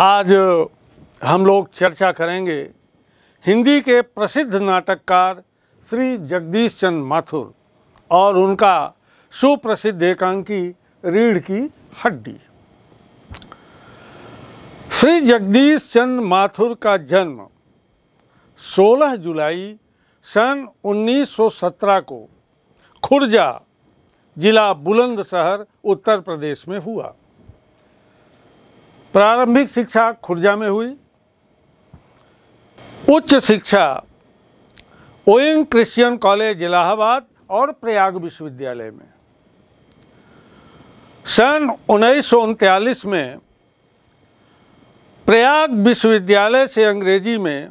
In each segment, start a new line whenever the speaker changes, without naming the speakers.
आज हम लोग चर्चा करेंगे हिंदी के प्रसिद्ध नाटककार श्री जगदीश चंद माथुर और उनका सुप्रसिद्ध एकांकी रीढ़ की हड्डी श्री जगदीश चंद माथुर का जन्म 16 जुलाई सन 1917 को खुर्जा जिला बुलंदशहर उत्तर प्रदेश में हुआ प्रारंभिक शिक्षा खुर्जा में हुई उच्च शिक्षा ओइंग क्रिश्चियन कॉलेज इलाहाबाद और प्रयाग विश्वविद्यालय में सन उन्नीस में प्रयाग विश्वविद्यालय से अंग्रेजी में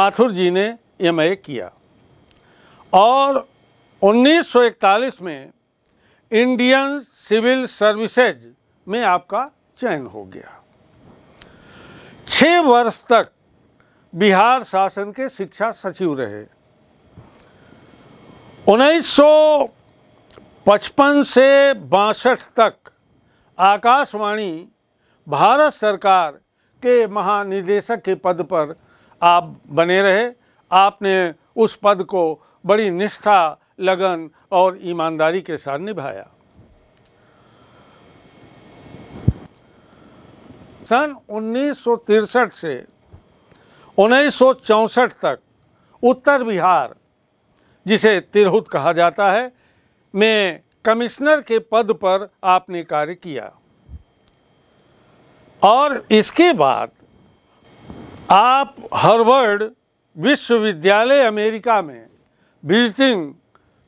माथुर जी ने एम किया और 1941 में इंडियन सिविल सर्विसेज में आपका चयन हो गया छह वर्ष तक बिहार शासन के शिक्षा सचिव रहे 1955 से बासठ तक आकाशवाणी भारत सरकार के महानिदेशक के पद पर आप बने रहे आपने उस पद को बड़ी निष्ठा लगन और ईमानदारी के साथ निभाया सन उन्नीस से उन्नीस तक उत्तर बिहार जिसे तिरहुत कहा जाता है में कमिश्नर के पद पर आपने कार्य किया और इसके बाद आप हार्वर्ड विश्वविद्यालय अमेरिका में विजिटिंग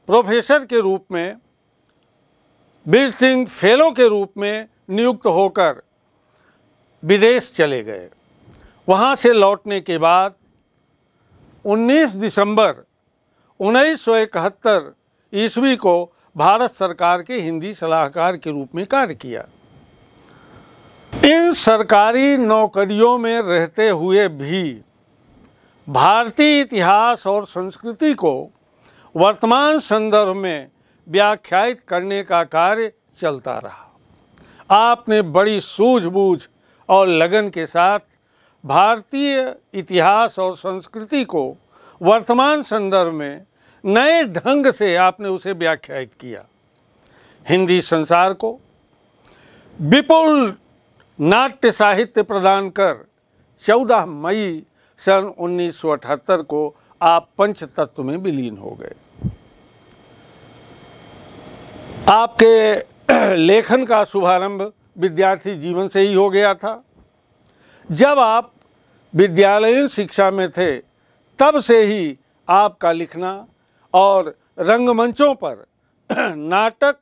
प्रोफेसर के रूप में विजिटिंग फेलो के रूप में नियुक्त होकर विदेश चले गए वहाँ से लौटने के बाद 19 दिसंबर उन्नीस ईस्वी को भारत सरकार के हिंदी सलाहकार के रूप में कार्य किया इन सरकारी नौकरियों में रहते हुए भी भारतीय इतिहास और संस्कृति को वर्तमान संदर्भ में व्याख्यात करने का कार्य चलता रहा आपने बड़ी सूझबूझ और लगन के साथ भारतीय इतिहास और संस्कृति को वर्तमान संदर्भ में नए ढंग से आपने उसे व्याख्यात किया हिंदी संसार को विपुल नाट्य साहित्य प्रदान कर 14 मई सन 1978 को आप पंच तत्व में विलीन हो गए आपके लेखन का शुभारंभ विद्यार्थी जीवन से ही हो गया था जब आप विद्यालयीन शिक्षा में थे तब से ही आपका लिखना और रंगमंचों पर नाटक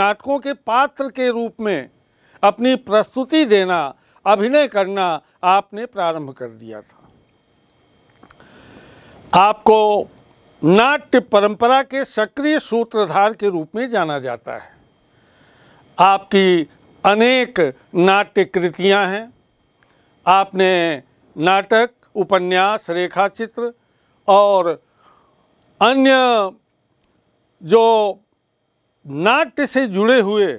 नाटकों के पात्र के रूप में अपनी प्रस्तुति देना अभिनय करना आपने प्रारंभ कर दिया था आपको नाट्य परंपरा के सक्रिय सूत्रधार के रूप में जाना जाता है आपकी अनेक नाट्य कृतियाँ हैं आपने नाटक उपन्यास रेखा चित्र और अन्य जो नाट्य से जुड़े हुए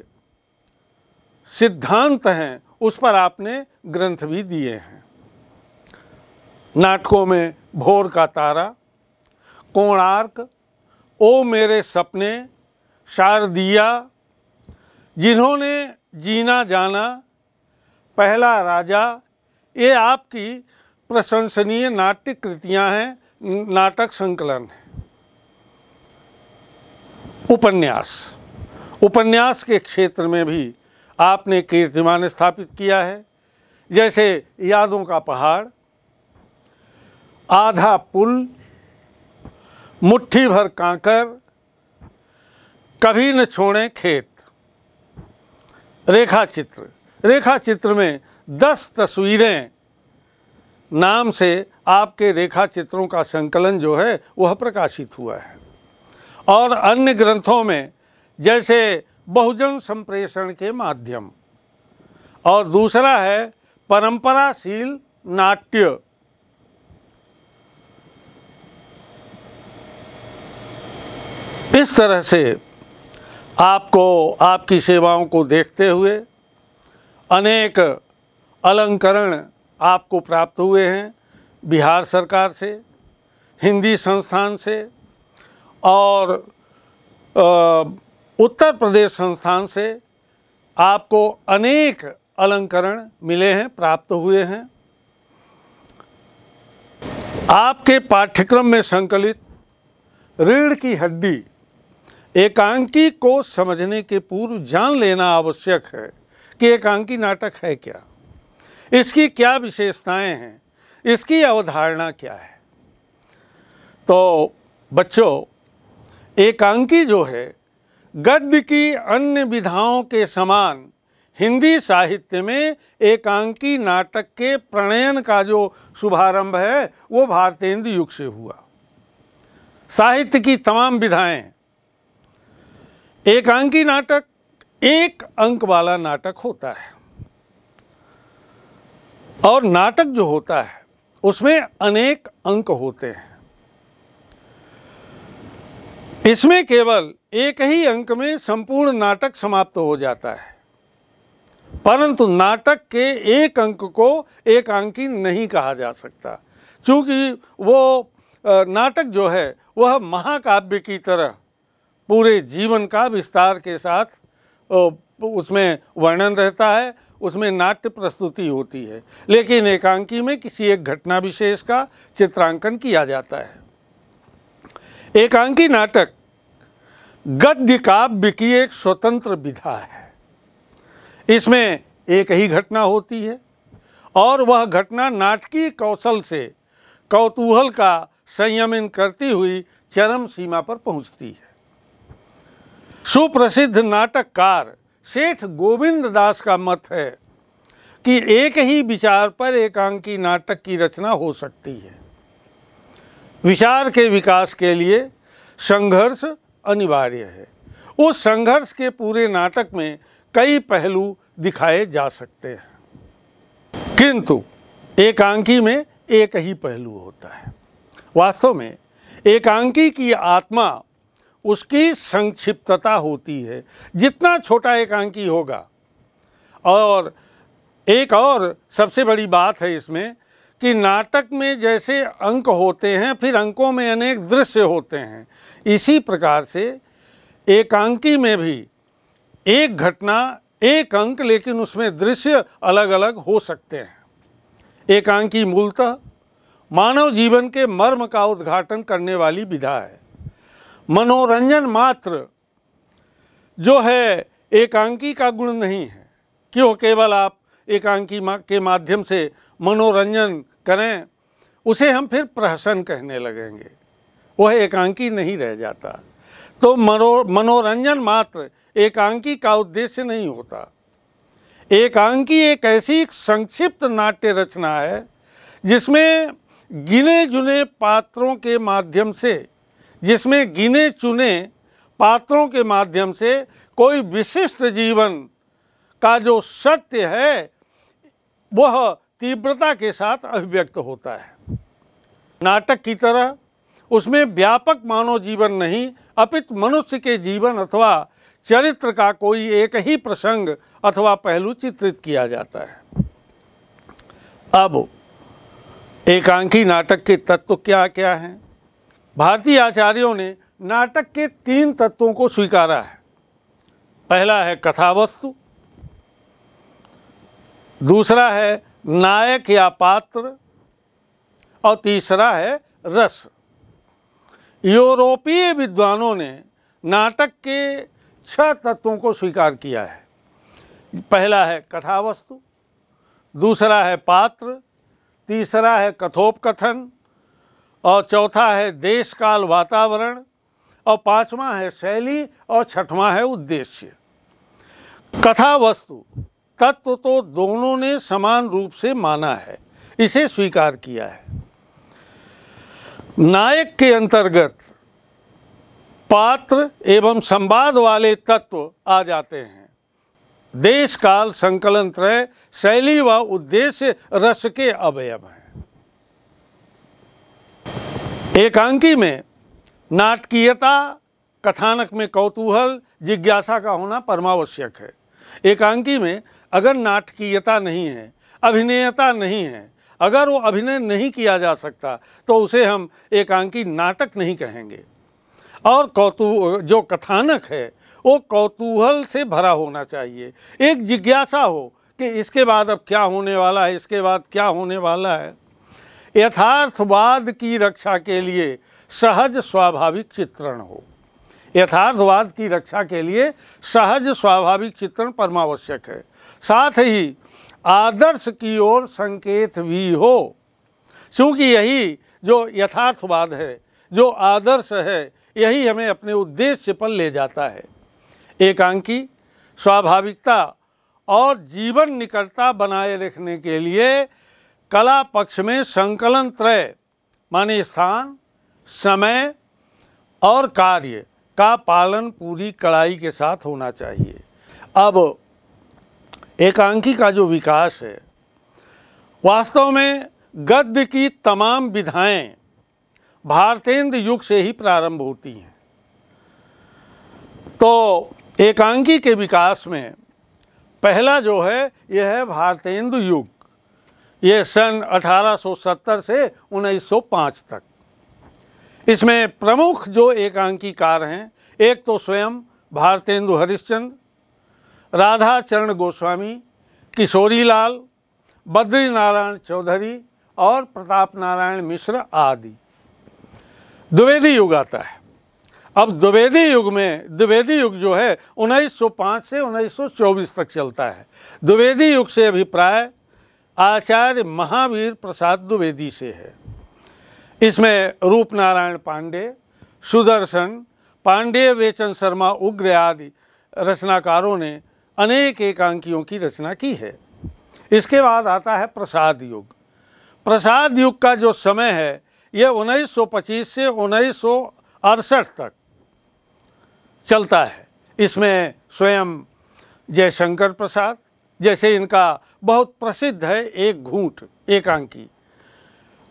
सिद्धांत हैं उस पर आपने ग्रंथ भी दिए हैं नाटकों में भोर का तारा कोणार्क ओ मेरे सपने शारदिया जिन्होंने जीना जाना पहला राजा ये आपकी प्रशंसनीय नाट्य कृतियां हैं नाटक संकलन है उपन्यास उपन्यास के क्षेत्र में भी आपने कीर्तिमान स्थापित किया है जैसे यादों का पहाड़ आधा पुल मुट्ठी भर कांकर कभी न छोड़ें खेत रेखा चित्र रेखा चित्र में दस तस्वीरें नाम से आपके रेखा चित्रों का संकलन जो है वह प्रकाशित हुआ है और अन्य ग्रंथों में जैसे बहुजन संप्रेषण के माध्यम और दूसरा है परंपराशील नाट्य इस तरह से आपको आपकी सेवाओं को देखते हुए अनेक अलंकरण आपको प्राप्त हुए हैं बिहार सरकार से हिंदी संस्थान से और उत्तर प्रदेश संस्थान से आपको अनेक अलंकरण मिले हैं प्राप्त हुए हैं आपके पाठ्यक्रम में संकलित रीढ़ की हड्डी एकांकी को समझने के पूर्व जान लेना आवश्यक है कि एकांकी नाटक है क्या इसकी क्या विशेषताएं हैं इसकी अवधारणा क्या है तो बच्चों एकांकी जो है गद्य की अन्य विधाओं के समान हिंदी साहित्य में एकांकी नाटक के प्रणयन का जो शुभारंभ है वो भारतेंद्र युग से हुआ साहित्य की तमाम विधाएं एकांकी नाटक एक अंक वाला नाटक होता है और नाटक जो होता है उसमें अनेक अंक होते हैं इसमें केवल एक ही अंक में संपूर्ण नाटक समाप्त हो जाता है परंतु नाटक के एक अंक को एकांकी नहीं कहा जा सकता क्योंकि वो नाटक जो है वह महाकाव्य की तरह पूरे जीवन का विस्तार के साथ उसमें वर्णन रहता है उसमें नाट्य प्रस्तुति होती है लेकिन एकांकी में किसी एक घटना विशेष का चित्रांकन किया जाता है एकांकी नाटक गद्य काव्य की एक स्वतंत्र विधा है इसमें एक ही घटना होती है और वह घटना नाटकीय कौशल से कौतूहल का संयमन करती हुई चरम सीमा पर पहुंचती है सुप्रसिद्ध नाटककार सेठ गोविंद दास का मत है कि एक ही विचार पर एकांकी नाटक की रचना हो सकती है विचार के विकास के लिए संघर्ष अनिवार्य है उस संघर्ष के पूरे नाटक में कई पहलू दिखाए जा सकते हैं किंतु एकांकी में एक ही पहलू होता है वास्तव में एकांकी की आत्मा उसकी संक्षिप्तता होती है जितना छोटा एकांकी होगा और एक और सबसे बड़ी बात है इसमें कि नाटक में जैसे अंक होते हैं फिर अंकों में अनेक दृश्य होते हैं इसी प्रकार से एकांकी में भी एक घटना एक अंक लेकिन उसमें दृश्य अलग अलग हो सकते हैं एकांकी मूलतः मानव जीवन के मर्म का उद्घाटन करने वाली विधा है मनोरंजन मात्र जो है एकांकी का गुण नहीं है क्यों केवल आप एकांकी के माध्यम से मनोरंजन करें उसे हम फिर प्रहसन कहने लगेंगे वह एकांकी नहीं रह जाता तो मनो मनोरंजन मात्र एकांकी का उद्देश्य नहीं होता एकांकी एक ऐसी संक्षिप्त नाट्य रचना है जिसमें गिने जुने पात्रों के माध्यम से जिसमें गिने चुने पात्रों के माध्यम से कोई विशिष्ट जीवन का जो सत्य है वह तीव्रता के साथ अभिव्यक्त होता है नाटक की तरह उसमें व्यापक मानव जीवन नहीं अपित मनुष्य के जीवन अथवा चरित्र का कोई एक ही प्रसंग अथवा पहलू चित्रित किया जाता है अब एकांकी नाटक के तत्व क्या क्या हैं भारतीय आचार्यों ने नाटक के तीन तत्वों को स्वीकारा है पहला है कथावस्तु दूसरा है नायक या पात्र और तीसरा है रस यूरोपीय विद्वानों ने नाटक के छह तत्वों को स्वीकार किया है पहला है कथावस्तु दूसरा है पात्र तीसरा है कथोपकथन और चौथा है देश काल वातावरण और पांचवा है शैली और छठवां है उद्देश्य कथा वस्तु तत्व तो दोनों ने समान रूप से माना है इसे स्वीकार किया है नायक के अंतर्गत पात्र एवं संवाद वाले तत्व आ जाते हैं देश काल संकलन त्रय शैली व उद्देश्य रस के अवयव हैं एकांकी में नाटकीयता कथानक में कौतूहल जिज्ञासा का होना परमावश्यक है एकांकी में अगर नाटकीयता नहीं है अभिनयता नहीं है अगर वो अभिनय नहीं किया जा सकता तो उसे हम एकांकी नाटक नहीं कहेंगे और कौतू जो कथानक है वो कौतूहल से भरा होना चाहिए एक जिज्ञासा हो कि इसके बाद अब क्या होने वाला है इसके बाद क्या होने वाला है यथार्थवाद की रक्षा के लिए सहज स्वाभाविक चित्रण हो यथार्थवाद की रक्षा के लिए सहज स्वाभाविक चित्रण परमावश्यक है साथ ही आदर्श की ओर संकेत भी हो क्योंकि यही जो यथार्थवाद है जो आदर्श है यही हमें अपने उद्देश्य पर ले जाता है एकांकी स्वाभाविकता और जीवन निकटता बनाए रखने के लिए कला पक्ष में संकलन त्रय माने स्थान समय और कार्य का पालन पूरी कड़ाई के साथ होना चाहिए अब एकांकी का जो विकास है वास्तव में गद्य की तमाम विधाएं भारतेंद्र युग से ही प्रारंभ होती हैं तो एकांकी के विकास में पहला जो है यह है भारतेंदु युग ये सन 1870 से 1905 तक इसमें प्रमुख जो एकांकीकार हैं एक तो स्वयं भारतेंदु हरिश्चंद राधा चरण गोस्वामी किशोरी लाल बद्री नारायण चौधरी और प्रताप नारायण मिश्र आदि द्विवेदी युग आता है अब द्विवेदी युग में द्विवेदी युग जो है 1905 से 1924 तक चलता है द्विवेदी युग से अभिप्राय आचार्य महावीर प्रसाद द्विवेदी से है इसमें रूप नारायण पांडे सुदर्शन पांडेय वेचन शर्मा उग्र आदि रचनाकारों ने अनेक एकांकियों की रचना की है इसके बाद आता है प्रसाद युग प्रसाद युग का जो समय है यह 1925 से उन्नीस तक चलता है इसमें स्वयं जयशंकर प्रसाद जैसे इनका बहुत प्रसिद्ध है एक घूंट एकांकी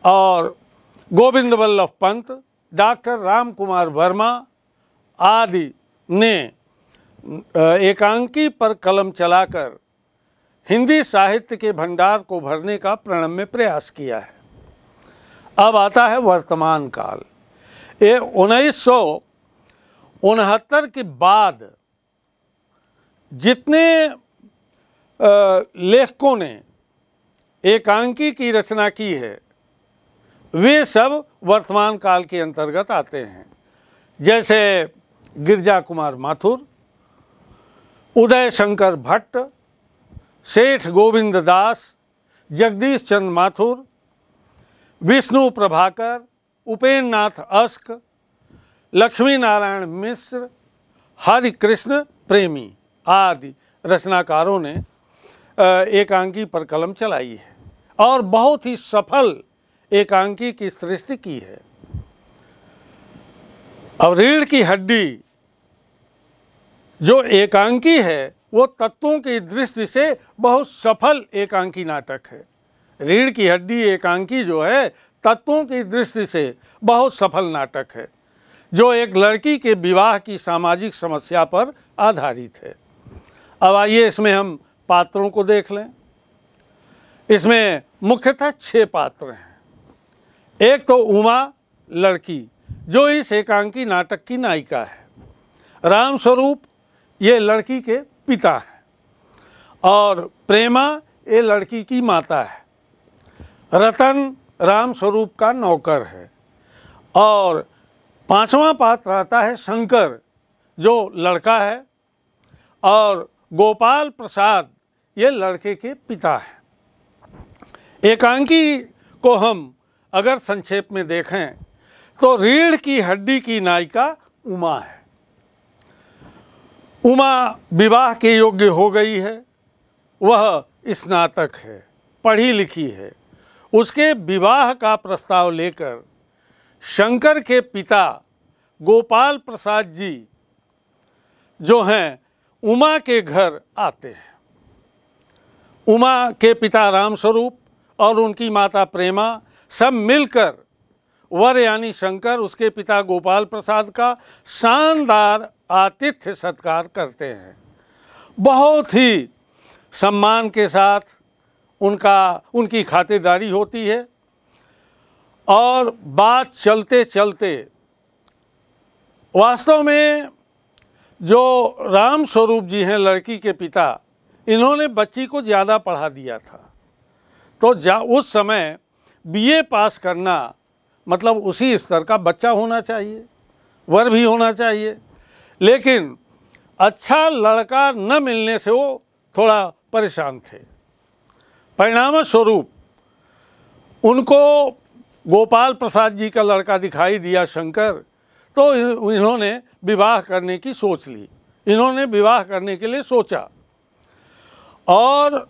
और गोविंद वल्लभ पंत डॉक्टर राम कुमार वर्मा आदि ने एकांकी पर कलम चलाकर हिंदी साहित्य के भंडार को भरने का प्रणम में प्रयास किया है अब आता है वर्तमान काल ये उन्नीस के बाद जितने लेखकों ने एकांकी की रचना की है वे सब वर्तमान काल के अंतर्गत आते हैं जैसे गिरजा कुमार माथुर उदय शंकर भट्ट सेठ गोविंद दास जगदीश चंद्र माथुर विष्णु प्रभाकर उपेन्द्र नाथ अस्क लक्ष्मी नारायण मिश्र हरिकृष्ण प्रेमी आदि रचनाकारों ने एकांकी पर कलम चलाई है और बहुत ही सफल एकांकी की सृष्टि की है और रीढ़ की हड्डी जो एकांकी है वो तत्वों की दृष्टि से बहुत सफल एकांकी नाटक है रीढ़ की हड्डी एकांकी जो है तत्वों की दृष्टि से बहुत सफल नाटक है जो एक लड़की के विवाह की सामाजिक समस्या पर आधारित है अब आइए इसमें हम पात्रों को देख लें इसमें मुख्यतः छः पात्र हैं एक तो उमा लड़की जो इस एकांकी नाटक की नायिका है राम स्वरूप ये लड़की के पिता है और प्रेमा ये लड़की की माता है रतन राम स्वरूप का नौकर है और पांचवा पात्र आता है शंकर जो लड़का है और गोपाल प्रसाद ये लड़के के पिता है एकांकी को हम अगर संक्षेप में देखें तो रीढ़ की हड्डी की नायिका उमा है उमा विवाह के योग्य हो गई है वह स्नातक है पढ़ी लिखी है उसके विवाह का प्रस्ताव लेकर शंकर के पिता गोपाल प्रसाद जी जो हैं उमा के घर आते हैं उमा के पिता रामस्वरूप और उनकी माता प्रेमा सब मिलकर वर यानी शंकर उसके पिता गोपाल प्रसाद का शानदार आतिथ्य सत्कार करते हैं बहुत ही सम्मान के साथ उनका उनकी खातिरदारी होती है और बात चलते चलते वास्तव में जो रामस्वरूप जी हैं लड़की के पिता इन्होंने बच्ची को ज़्यादा पढ़ा दिया था तो जा उस समय बीए पास करना मतलब उसी स्तर का बच्चा होना चाहिए वर भी होना चाहिए लेकिन अच्छा लड़का न मिलने से वो थोड़ा परेशान थे परिणाम स्वरूप उनको गोपाल प्रसाद जी का लड़का दिखाई दिया शंकर तो इन्होंने विवाह करने की सोच ली इन्होंने विवाह करने के लिए सोचा और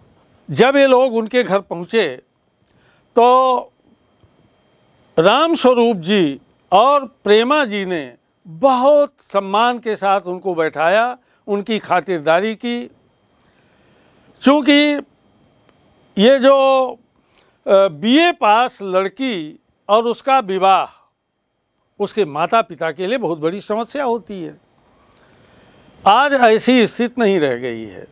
जब ये लोग उनके घर पहुँचे तो राम स्वरूप जी और प्रेमा जी ने बहुत सम्मान के साथ उनको बैठाया उनकी खातिरदारी की चूँकि ये जो बीए पास लड़की और उसका विवाह उसके माता पिता के लिए बहुत बड़ी समस्या होती है आज ऐसी स्थिति नहीं रह गई है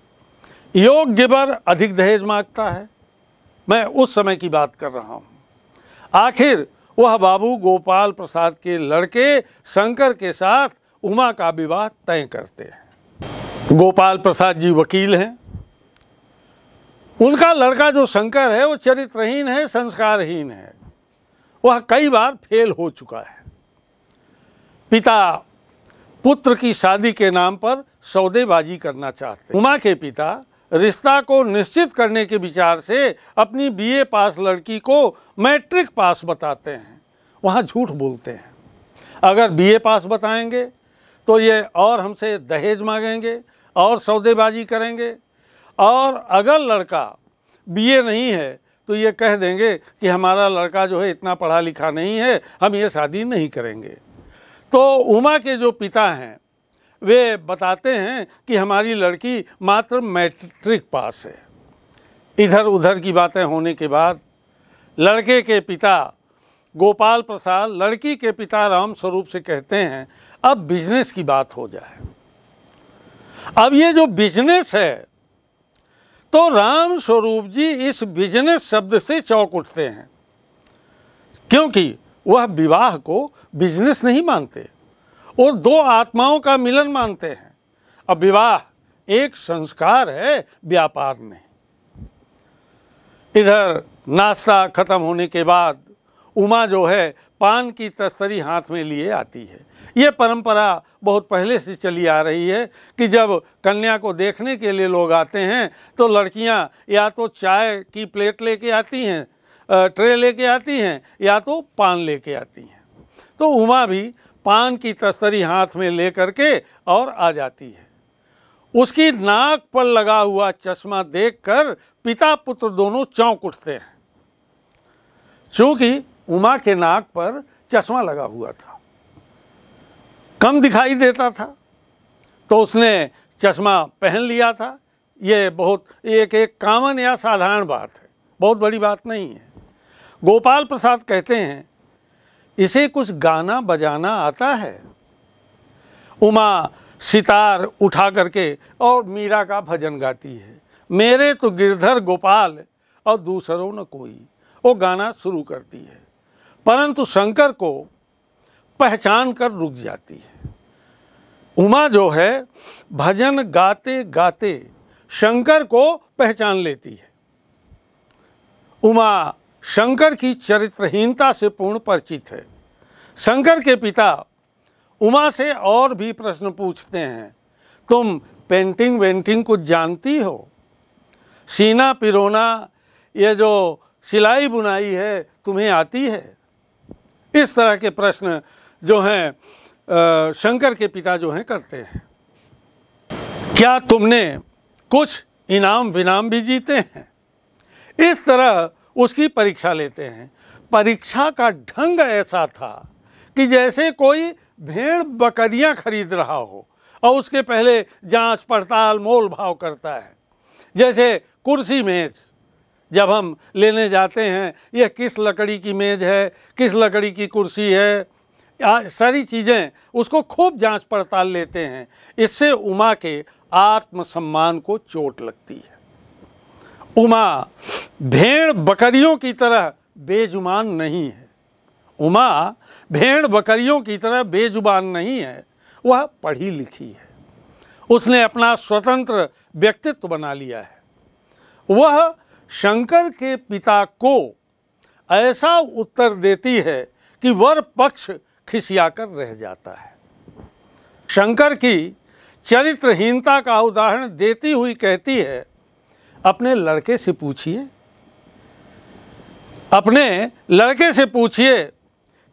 योग गिबर अधिक दहेज मांगता है मैं उस समय की बात कर रहा हूँ आखिर वह बाबू गोपाल प्रसाद के लड़के शंकर के साथ उमा का विवाह तय करते हैं गोपाल प्रसाद जी वकील हैं उनका लड़का जो शंकर है वो चरित्रहीन है संस्कारहीन है वह कई बार फेल हो चुका है पिता पुत्र की शादी के नाम पर सौदेबाजी करना चाहते उमा के पिता रिश्ता को निश्चित करने के विचार से अपनी बीए पास लड़की को मैट्रिक पास बताते हैं वहाँ झूठ बोलते हैं अगर बीए पास बताएंगे तो ये और हमसे दहेज मांगेंगे और सौदेबाजी करेंगे और अगर लड़का बीए नहीं है तो ये कह देंगे कि हमारा लड़का जो है इतना पढ़ा लिखा नहीं है हम ये शादी नहीं करेंगे तो उमा के जो पिता हैं वे बताते हैं कि हमारी लड़की मात्र मैट्रिक पास है इधर उधर की बातें होने के बाद लड़के के पिता गोपाल प्रसाद लड़की के पिता राम स्वरूप से कहते हैं अब बिजनेस की बात हो जाए अब ये जो बिजनेस है तो राम स्वरूप जी इस बिजनेस शब्द से चौंक उठते हैं क्योंकि वह विवाह को बिजनेस नहीं मानते और दो आत्माओं का मिलन मानते हैं अब विवाह एक संस्कार है व्यापार में इधर नाश्ता खत्म होने के बाद उमा जो है पान की तस्तरी हाथ में लिए आती है ये परंपरा बहुत पहले से चली आ रही है कि जब कन्या को देखने के लिए लोग आते हैं तो लड़कियां या तो चाय की प्लेट लेके आती हैं ट्रे लेके आती हैं या तो पान लेके आती हैं तो उमा भी पान की तस्तरी हाथ में ले करके और आ जाती है उसकी नाक पर लगा हुआ चश्मा देखकर पिता पुत्र दोनों चौंक उठते हैं चूंकि उमा के नाक पर चश्मा लगा हुआ था कम दिखाई देता था तो उसने चश्मा पहन लिया था ये बहुत एक एक कामन या साधारण बात है बहुत बड़ी बात नहीं है गोपाल प्रसाद कहते हैं इसे कुछ गाना बजाना आता है उमा सितार उठा करके और मीरा का भजन गाती है मेरे तो गिरधर गोपाल और दूसरों न कोई वो गाना शुरू करती है परंतु शंकर को पहचान कर रुक जाती है उमा जो है भजन गाते गाते शंकर को पहचान लेती है उमा शंकर की चरित्रहीनता से पूर्ण परिचित है शंकर के पिता उमा से और भी प्रश्न पूछते हैं तुम पेंटिंग वेंटिंग कुछ जानती हो सीना पिरोना ये जो सिलाई बुनाई है तुम्हें आती है इस तरह के प्रश्न जो हैं शंकर के पिता जो हैं करते हैं क्या तुमने कुछ इनाम विनाम भी जीते हैं इस तरह उसकी परीक्षा लेते हैं परीक्षा का ढंग ऐसा था कि जैसे कोई भेड़ बकरियां खरीद रहा हो और उसके पहले जांच पड़ताल मोल भाव करता है जैसे कुर्सी मेज जब हम लेने जाते हैं यह किस लकड़ी की मेज है किस लकड़ी की कुर्सी है सारी चीज़ें उसको खूब जांच पड़ताल लेते हैं इससे उमा के आत्मसम्मान को चोट लगती है उमा भेड़ बकरियों की तरह बेजुबान नहीं है उमा भेड़ बकरियों की तरह बेजुबान नहीं है वह पढ़ी लिखी है उसने अपना स्वतंत्र व्यक्तित्व बना लिया है वह शंकर के पिता को ऐसा उत्तर देती है कि वर पक्ष खिसियाकर रह जाता है शंकर की चरित्रहीनता का उदाहरण देती हुई कहती है अपने लड़के से पूछिए अपने लड़के से पूछिए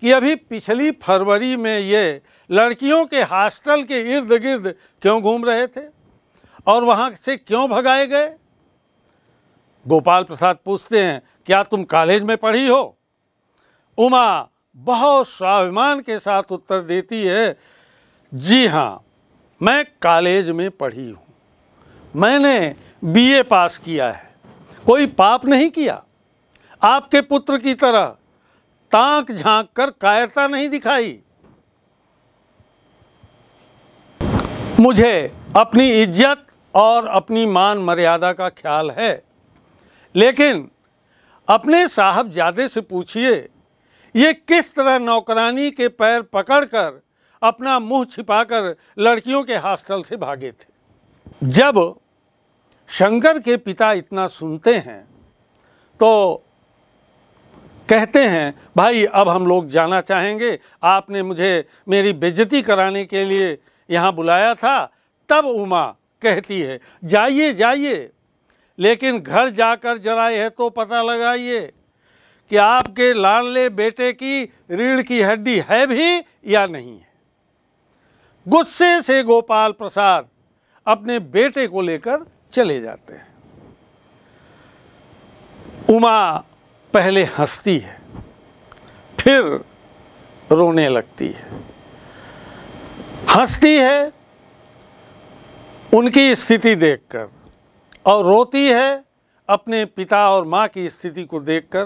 कि अभी पिछली फरवरी में ये लड़कियों के हॉस्टल के इर्द गिर्द क्यों घूम रहे थे और वहाँ से क्यों भगाए गए गोपाल प्रसाद पूछते हैं क्या तुम कॉलेज में पढ़ी हो उमा बहुत स्वाभिमान के साथ उत्तर देती है जी हाँ मैं कॉलेज में पढ़ी हूँ मैंने बीए पास किया है कोई पाप नहीं किया आपके पुत्र की तरह ताक झांक कर कायरता नहीं दिखाई मुझे अपनी इज्जत और अपनी मान मर्यादा का ख्याल है लेकिन अपने साहब जादे से पूछिए ये किस तरह नौकरानी के पैर पकड़कर अपना मुंह छिपाकर लड़कियों के हॉस्टल से भागे थे जब शंकर के पिता इतना सुनते हैं तो कहते हैं भाई अब हम लोग जाना चाहेंगे आपने मुझे मेरी बेजती कराने के लिए यहाँ बुलाया था तब उमा कहती है जाइए जाइए लेकिन घर जाकर जरा यह तो पता लगाइए कि आपके लाडले बेटे की रीढ़ की हड्डी है भी या नहीं है गुस्से से गोपाल प्रसाद अपने बेटे को लेकर चले जाते हैं उमा पहले हंसती है फिर रोने लगती है हंसती है उनकी स्थिति देखकर और रोती है अपने पिता और माँ की स्थिति को देखकर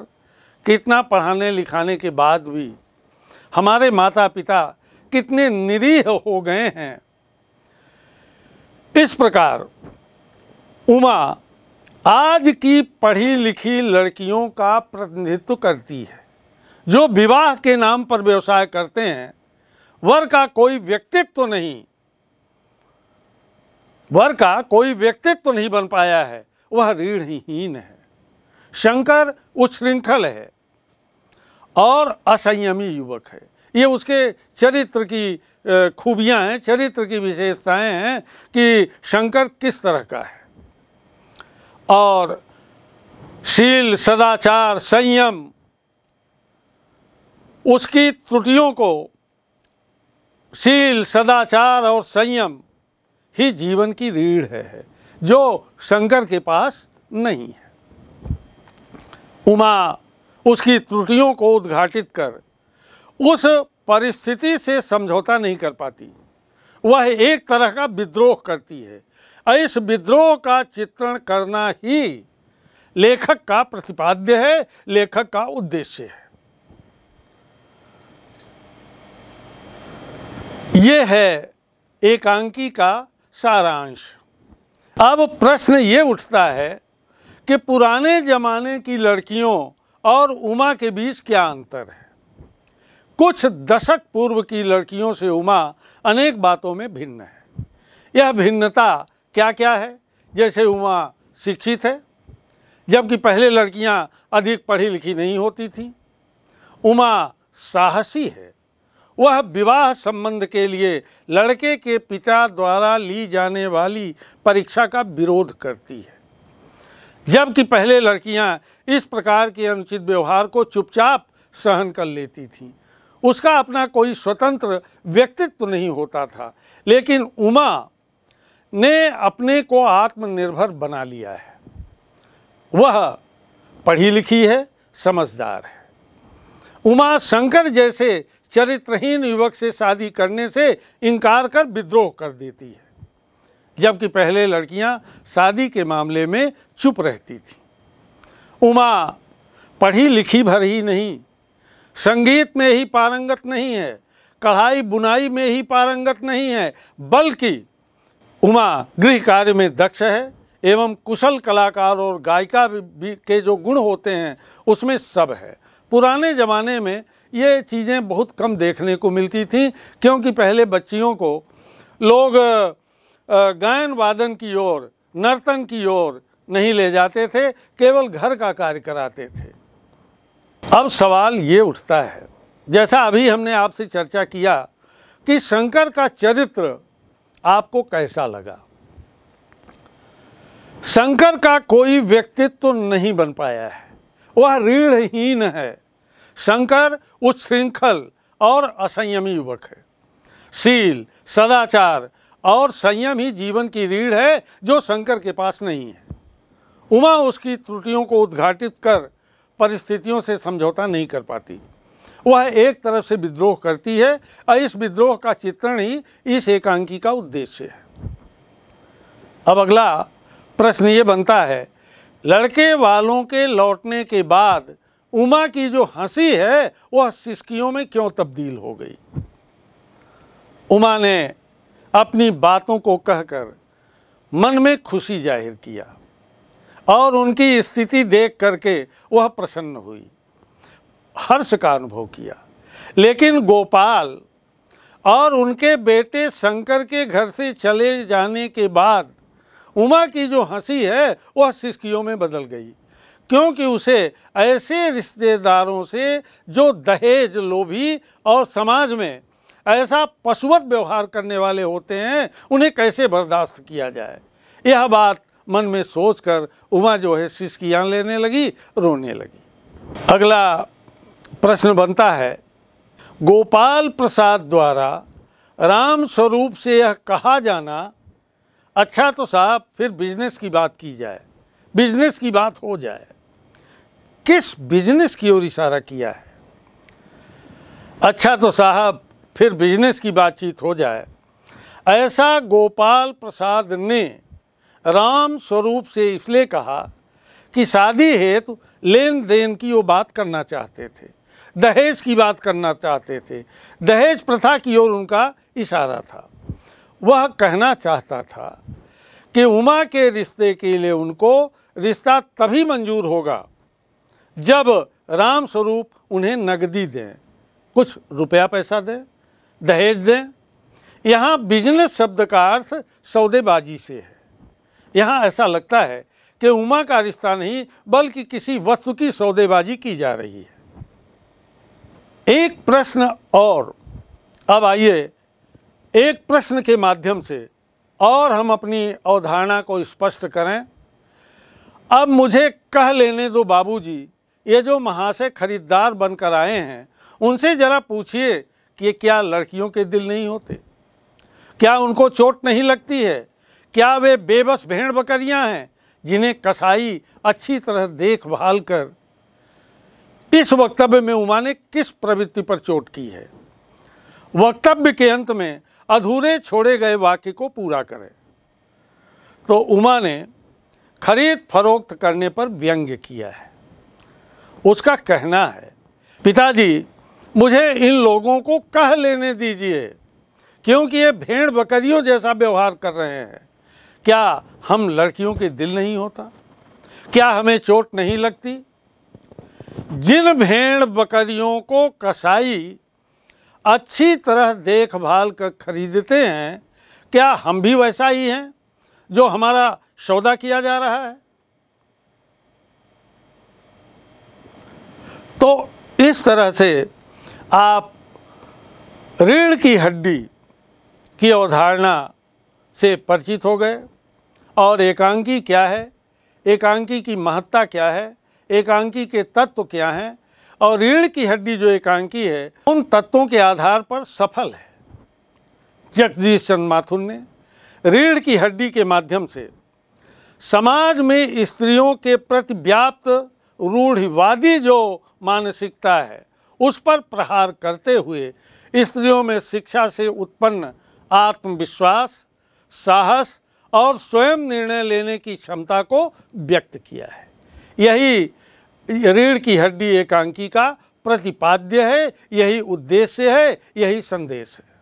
कितना पढ़ाने लिखाने के बाद भी हमारे माता पिता कितने निरीह हो गए हैं इस प्रकार उमा आज की पढ़ी लिखी लड़कियों का प्रतिनिधित्व करती है जो विवाह के नाम पर व्यवसाय करते हैं वर का कोई व्यक्तित्व तो नहीं वर का कोई व्यक्तित्व तो नहीं बन पाया है वह ऋणहीन है शंकर उच्छृंखल है और असंयमी युवक है ये उसके चरित्र की खूबियां हैं चरित्र की विशेषताएं हैं कि शंकर किस तरह का है और शील सदाचार संयम उसकी त्रुटियों को शील सदाचार और संयम ही जीवन की रीढ़ है जो शंकर के पास नहीं है उमा उसकी त्रुटियों को उद्घाटित कर उस परिस्थिति से समझौता नहीं कर पाती वह एक तरह का विद्रोह करती है इस विद्रोह का चित्रण करना ही लेखक का प्रतिपाद्य है लेखक का उद्देश्य है ये है एकांकी का सारांश अब प्रश्न ये उठता है कि पुराने जमाने की लड़कियों और उमा के बीच क्या अंतर है कुछ दशक पूर्व की लड़कियों से उमा अनेक बातों में भिन्न है यह भिन्नता क्या क्या है जैसे उमा शिक्षित है जबकि पहले लड़कियां अधिक पढ़ी लिखी नहीं होती थीं उमा साहसी है वह विवाह संबंध के लिए लड़के के पिता द्वारा ली जाने वाली परीक्षा का विरोध करती है जबकि पहले लड़कियां इस प्रकार के अनुचित व्यवहार को चुपचाप सहन कर लेती थीं उसका अपना कोई स्वतंत्र व्यक्तित्व नहीं होता था लेकिन उमा ने अपने को आत्मनिर्भर बना लिया है वह पढ़ी लिखी है समझदार है उमा शंकर जैसे चरित्रहीन युवक से शादी करने से इनकार कर विद्रोह कर देती है जबकि पहले लड़कियां शादी के मामले में चुप रहती थी उमा पढ़ी लिखी भर ही नहीं संगीत में ही पारंगत नहीं है कढ़ाई बुनाई में ही पारंगत नहीं है बल्कि उमा गृह कार्य में दक्ष है एवं कुशल कलाकार और गायिका भी के जो गुण होते हैं उसमें सब है पुराने ज़माने में ये चीज़ें बहुत कम देखने को मिलती थी क्योंकि पहले बच्चियों को लोग गायन वादन की ओर नर्तन की ओर नहीं ले जाते थे केवल घर का कार्य कराते थे अब सवाल ये उठता है जैसा अभी हमने आपसे चर्चा किया कि शंकर का चरित्र आपको कैसा लगा शंकर का कोई व्यक्तित्व तो नहीं बन पाया है वह रीढ़हीन है शंकर उस श्रृंखल और असंयमी युवक है शील सदाचार और संयम ही जीवन की रीढ़ है जो शंकर के पास नहीं है उमा उसकी त्रुटियों को उद्घाटित कर परिस्थितियों से समझौता नहीं कर पाती वह एक तरफ से विद्रोह करती है और इस विद्रोह का चित्रण ही इस एकांकी का उद्देश्य है अब अगला प्रश्न ये बनता है लड़के वालों के लौटने के बाद उमा की जो हंसी है वह सिस्कियों में क्यों तब्दील हो गई उमा ने अपनी बातों को कहकर मन में खुशी जाहिर किया और उनकी स्थिति देख करके वह प्रसन्न हुई हर्ष का अनुभव किया लेकिन गोपाल और उनके बेटे शंकर के घर से चले जाने के बाद उमा की जो हंसी है वह सिस्कियों में बदल गई क्योंकि उसे ऐसे रिश्तेदारों से जो दहेज लोभी और समाज में ऐसा पशुवत व्यवहार करने वाले होते हैं उन्हें कैसे बर्दाश्त किया जाए यह बात मन में सोच कर उमा जो है सिसकियाँ लेने लगी रोने लगी अगला प्रश्न बनता है गोपाल प्रसाद द्वारा राम स्वरूप से यह कहा जाना अच्छा तो साहब फिर बिजनेस की बात की जाए बिजनेस की बात हो जाए किस बिजनेस की ओर इशारा किया है अच्छा तो साहब फिर बिजनेस की बातचीत हो जाए ऐसा गोपाल प्रसाद ने राम स्वरूप से इसलिए कहा कि शादी हेतु लेन देन की वो बात करना चाहते थे दहेज की बात करना चाहते थे दहेज प्रथा की ओर उनका इशारा था वह कहना चाहता था कि उमा के रिश्ते के लिए उनको रिश्ता तभी मंजूर होगा जब राम स्वरूप उन्हें नगदी दें कुछ रुपया पैसा दें दहेज दें यहाँ बिजनेस शब्द का अर्थ सौदेबाजी से है यहाँ ऐसा लगता है कि उमा का रिश्ता नहीं बल्कि किसी वस्तु की सौदेबाजी की जा रही है एक प्रश्न और अब आइए एक प्रश्न के माध्यम से और हम अपनी अवधारणा को स्पष्ट करें अब मुझे कह लेने दो बाबूजी ये जो महाशय खरीदार बनकर आए हैं उनसे ज़रा पूछिए कि क्या लड़कियों के दिल नहीं होते क्या उनको चोट नहीं लगती है क्या वे बेबस भेड़ बकरियां हैं जिन्हें कसाई अच्छी तरह देखभाल कर इस वक्तव्य में उमा ने किस प्रवृत्ति पर चोट की है वक्तव्य के अंत में अधूरे छोड़े गए वाक्य को पूरा करें तो उमा ने खरीद फरोख्त करने पर व्यंग्य किया है उसका कहना है पिताजी मुझे इन लोगों को कह लेने दीजिए क्योंकि ये भेड़ बकरियों जैसा व्यवहार कर रहे हैं क्या हम लड़कियों के दिल नहीं होता क्या हमें चोट नहीं लगती जिन भेड़ बकरियों को कसाई अच्छी तरह देखभाल कर खरीदते हैं क्या हम भी वैसा ही हैं जो हमारा सौदा किया जा रहा है तो इस तरह से आप रीढ़ की हड्डी की अवधारणा से परिचित हो गए और एकांकी क्या है एकांकी की महत्ता क्या है एकांकी के तत्व क्या हैं और ऋण की हड्डी जो एकांकी है उन तत्वों के आधार पर सफल है जगदीश चंद्र माथुर ने ऋण की हड्डी के माध्यम से समाज में स्त्रियों के प्रति व्याप्त रूढ़िवादी जो मानसिकता है उस पर प्रहार करते हुए स्त्रियों में शिक्षा से उत्पन्न आत्मविश्वास साहस और स्वयं निर्णय लेने की क्षमता को व्यक्त किया है यही रीढ़ की हड्डी एकांकी का प्रतिपाद्य है यही उद्देश्य है यही संदेश है